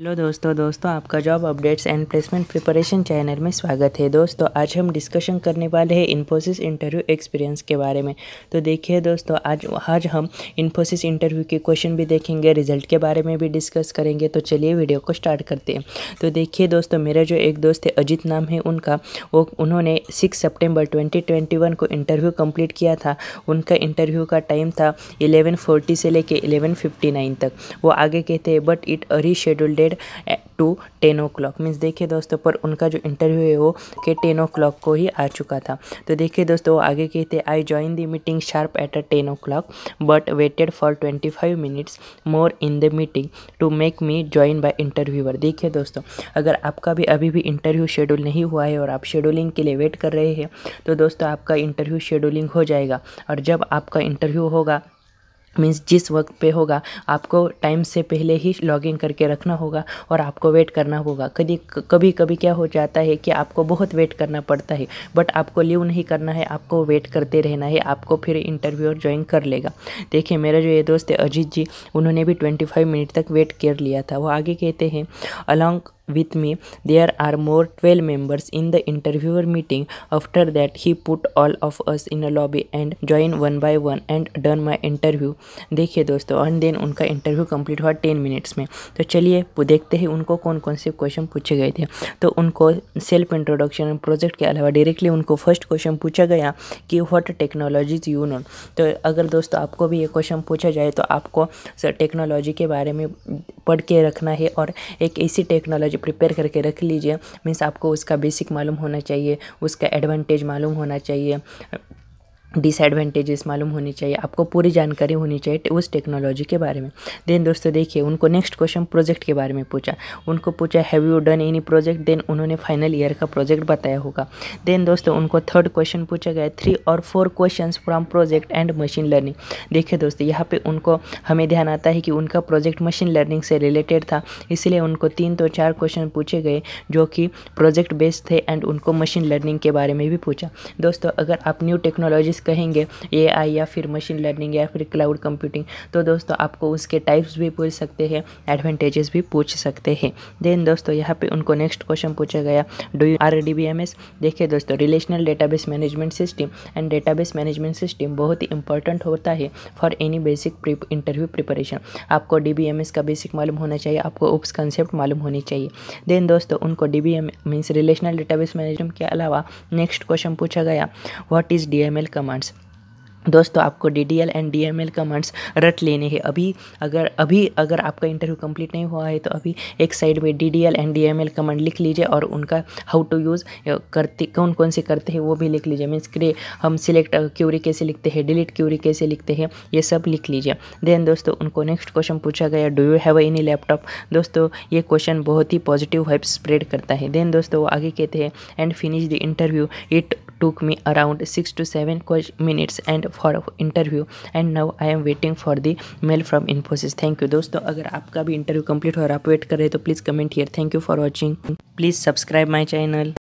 hello दोस्तों दोस्तों आपका job updates and placement preparation channel में स्वागत है दोस्तों आज हम डिस्कशन करने वाले हैं इन्फोसिस इंटरव्यू एक्सपीरियंस के बारे में तो देखिए दोस्तों आज आज हम इन्फोसिस इंटरव्यू के क्वेश्चन भी देखेंगे रिजल्ट के बारे में भी डिस्कस करेंगे तो चलिए वीडियो को स्टार्ट करते हैं तो देखिए दोस्तों मेरा जो एक दोस्त है अजित नाम है उनका वो उन्होंने सिक्स सेप्टेम्बर ट्वेंटी को इंटरव्यू कम्प्लीट किया था उनका इंटरव्यू का टाइम था इलेवन से लेके इलेवन तक वो आगे कहते हैं but it are scheduled dead to ten o'clock means देखिए दोस्तों पर उनका जो इंटरव्यू है वो के टेन ओ क्लॉक को ही आ चुका था तो देखिए दोस्तों आगे कहते I join the meeting sharp at a ten o'clock but waited for twenty five minutes more in the meeting to make me join by interviewer देखिए दोस्तों अगर आपका भी अभी भी इंटरव्यू शेड्यूल नहीं हुआ है और आप शेड्यूलिंग के लिए वेट कर रहे हैं तो दोस्तों आपका इंटरव्यू शेड्यूलिंग हो जाएगा और जब आपका इंटरव्यू होगा मीन्स जिस वक्त पे होगा आपको टाइम से पहले ही लॉगिन करके रखना होगा और आपको वेट करना होगा कभी कभी कभी क्या हो जाता है कि आपको बहुत वेट करना पड़ता है बट आपको लीव नहीं करना है आपको वेट करते रहना है आपको फिर इंटरव्यू और ज्वाइन कर लेगा देखिए मेरा जो ये दोस्त है अजीत जी उन्होंने भी ट्वेंटी फाइव मिनट तक वेट कर लिया था वो आगे कहते हैं along with me there are more 12 members in the interviewer meeting after that he put all of us in a lobby and joined one by one and done my interview देखिए दोस्तों and then उनका interview complete हुआ ten minutes में तो चलिए देखते हैं उनको कौन कौन से क्वेश्चन पूछे गए थे तो उनको सेल्फ इंट्रोडक्शन प्रोजेक्ट के अलावा डायरेक्टली उनको फर्स्ट क्वेश्चन पूछा गया कि व्हाट टेक्नोलॉजीज यू नो तो अगर दोस्तों आपको भी ये क्वेश्चन पूछा जाए तो आपको टेक्नोलॉजी के बारे में पढ़ के रखना है और एक ऐसी टेक्नोलॉजी प्रिपेयर करके रख लीजिए मीन्स आपको उसका बेसिक मालूम होना चाहिए उसका एडवांटेज मालूम होना चाहिए डिसएडवांटेजेस मालूम होनी चाहिए आपको पूरी जानकारी होनी चाहिए उस टेक्नोलॉजी के बारे में देन दोस्तों देखिए उनको नेक्स्ट क्वेश्चन प्रोजेक्ट के बारे में पूछा उनको पूछा have you done any project then उन्होंने फाइनल ईयर का प्रोजेक्ट बताया होगा देन दोस्तों उनको थर्ड क्वेश्चन पूछा गया थ्री और four question from project and machine learning देखिए दोस्तों यहाँ पर उनको हमें ध्यान आता है कि उनका प्रोजेक्ट मशीन लर्निंग से रिलेटेड था इसलिए उनको तीन तो चार क्वेश्चन पूछे गए जो कि प्रोजेक्ट बेस्ड थे एंड उनको मशीन लर्निंग के बारे में भी पूछा दोस्तों अगर आप न्यू टेक्नोलॉजीज़ कहेंगे ए आई या फिर मशीन लर्निंग या फिर क्लाउड कंप्यूटिंग तो दोस्तों आपको उसके टाइप्स भी पूछ सकते हैं एडवांटेजेस भी पूछ सकते हैं देन दोस्तों यहाँ पे उनको नेक्स्ट क्वेश्चन पूछा गया do you R D B M S देखिए दोस्तों relational database management system and database management system बहुत ही इंपॉर्टेंट होता है for any basic interview preparation आपको डी बी एम एस का बेसिक मालूम होना चाहिए आपको उप्स कंसेप्ट मालूम होनी चाहिए देन दोस्तों उनको D B M means relational database management के अलावा नेक्स्ट क्वेश्चन पूछा गया what is D M L command commands दोस्तों आपको D D L and D M L commands रट लेने हैं अभी अगर अभी अगर आपका इंटरव्यू कंप्लीट नहीं हुआ है तो अभी एक साइड में D D L and D M L command लिख लीजिए और उनका हाउ टू यूज़ करते कौन कौन से करते हैं वो भी लिख लीजिए मीन्स क्रे हम सिलेक्ट क्यूरी कैसे लिखते हैं डिलीट क्यूरी कैसे लिखते हैं ये सब लिख लीजिए देन दोस्तों उनको नेक्स्ट क्वेश्चन पूछा गया do you have any laptop दोस्तों ये क्वेश्चन बहुत ही पॉजिटिव वाइब स्प्रेड करता है देन दोस्तों वो आगे कहते हैं and finish the interview it took me around 6 to 7 minutes and for interview and now I am waiting for the mail from Infosys thank you dosto agar aapka bhi interview complete ho raha hai aap wait kar rahe ho to please comment here thank you for watching please subscribe my channel